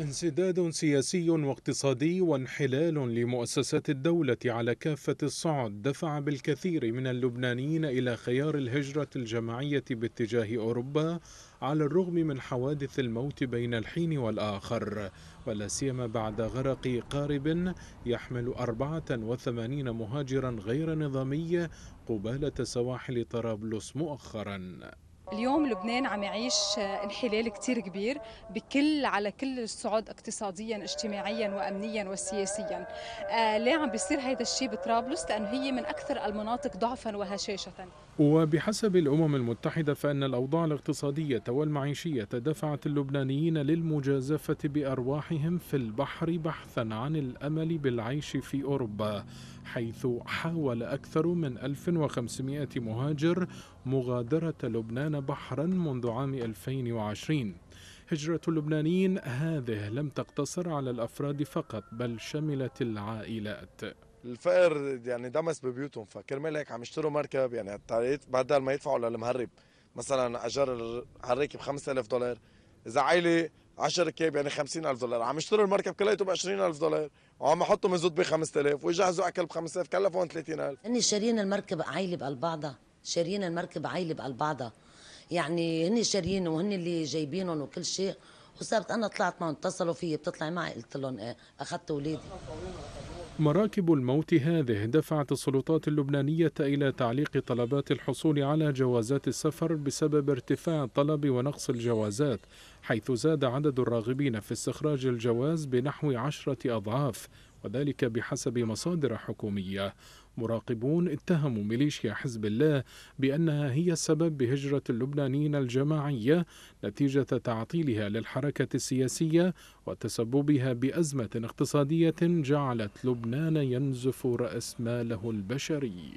انسداد سياسي واقتصادي وانحلال لمؤسسات الدولة على كافة الصعد دفع بالكثير من اللبنانيين إلى خيار الهجرة الجماعية باتجاه أوروبا على الرغم من حوادث الموت بين الحين والآخر ولا سيما بعد غرق قارب يحمل 84 مهاجرا غير نظامي قبالة سواحل طرابلس مؤخرا اليوم لبنان عم يعيش آه، انحلال كتير كبير بكل على كل الصعود اقتصاديا اجتماعيا وامنيا وسياسيا آه ليه عم بيصير هيدا الشيء بطرابلس لانه هي من اكثر المناطق ضعفا وهشاشه وبحسب الامم المتحده فان الاوضاع الاقتصاديه والمعيشيه دفعت اللبنانيين للمجازفه بارواحهم في البحر بحثا عن الامل بالعيش في اوروبا حيث حاول اكثر من 1500 مهاجر مغادره لبنان بحرا منذ عام 2020 هجرة اللبنانيين هذه لم تقتصر على الأفراد فقط بل شملت العائلات الفقر يعني دمس ببيوتهم فكرمال هيك عم يشتروا مركب يعني بدل ما يدفعوا للمهرب مثلا اجار الراكب 5000 دولار اذا عائله 10 كياب يعني 50000 دولار عم يشتروا المركب كلياته ب 20000 دولار وعم يحطوا مزود ب 5000 ويجهزوا اكل ب 5000 كلفهم 30000 هن شاريين المركب عائله بقلب بعضها شاريين المركب عائله بقلب بعضها يعني هن شاريينه وهن اللي جايبينهم وكل شيء وصارت انا طلعت معهم اتصلوا في بتطلعي معي قلت لهم ايه اخذت وليدي مراكب الموت هذه دفعت السلطات اللبنانية إلى تعليق طلبات الحصول على جوازات السفر بسبب ارتفاع الطلب ونقص الجوازات حيث زاد عدد الراغبين في استخراج الجواز بنحو عشرة أضعاف وذلك بحسب مصادر حكومية مراقبون اتهموا ميليشيا حزب الله بأنها هي السبب بهجرة اللبنانيين الجماعية نتيجة تعطيلها للحركة السياسية وتسببها بأزمة اقتصادية جعلت لبنان ينزف رأس ماله البشري